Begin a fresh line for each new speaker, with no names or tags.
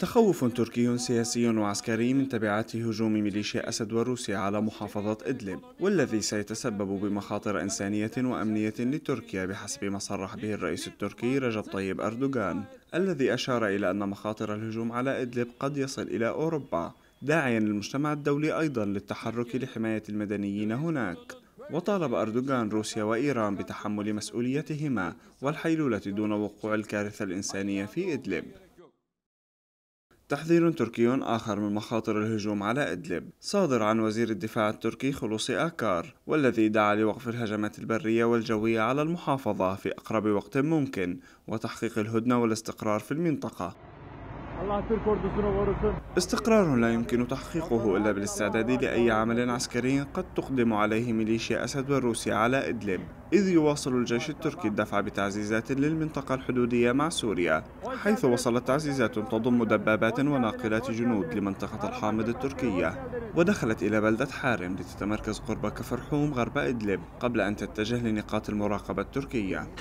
تخوف تركي سياسي وعسكري من تبعات هجوم ميليشيا أسد وروسيا على محافظة إدلب والذي سيتسبب بمخاطر إنسانية وأمنية لتركيا بحسب ما صرح به الرئيس التركي رجب طيب أردوغان الذي أشار إلى أن مخاطر الهجوم على إدلب قد يصل إلى أوروبا داعيا المجتمع الدولي أيضا للتحرك لحماية المدنيين هناك وطالب أردوغان روسيا وإيران بتحمل مسؤوليتهما والحيلولة دون وقوع الكارثة الإنسانية في إدلب تحذير تركي آخر من مخاطر الهجوم على إدلب صادر عن وزير الدفاع التركي خلوصي آكار والذي دعا لوقف الهجمات البرية والجوية على المحافظة في أقرب وقت ممكن وتحقيق الهدنة والاستقرار في المنطقة استقرار لا يمكن تحقيقه إلا بالاستعداد لأي عمل عسكري قد تقدم عليه ميليشيا أسد والروسية على إدلب إذ يواصل الجيش التركي الدفع بتعزيزات للمنطقة الحدودية مع سوريا حيث وصلت تعزيزات تضم دبابات وناقلات جنود لمنطقة الحامض التركية ودخلت إلى بلدة حارم لتتمركز قرب كفرحوم غرب إدلب قبل أن تتجه لنقاط المراقبة التركية